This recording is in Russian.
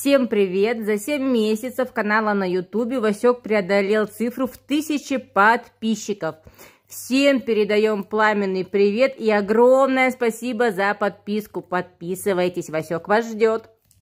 Всем привет! За 7 месяцев канала на ютубе Васек преодолел цифру в тысячи подписчиков. Всем передаем пламенный привет и огромное спасибо за подписку. Подписывайтесь, Васек вас ждет.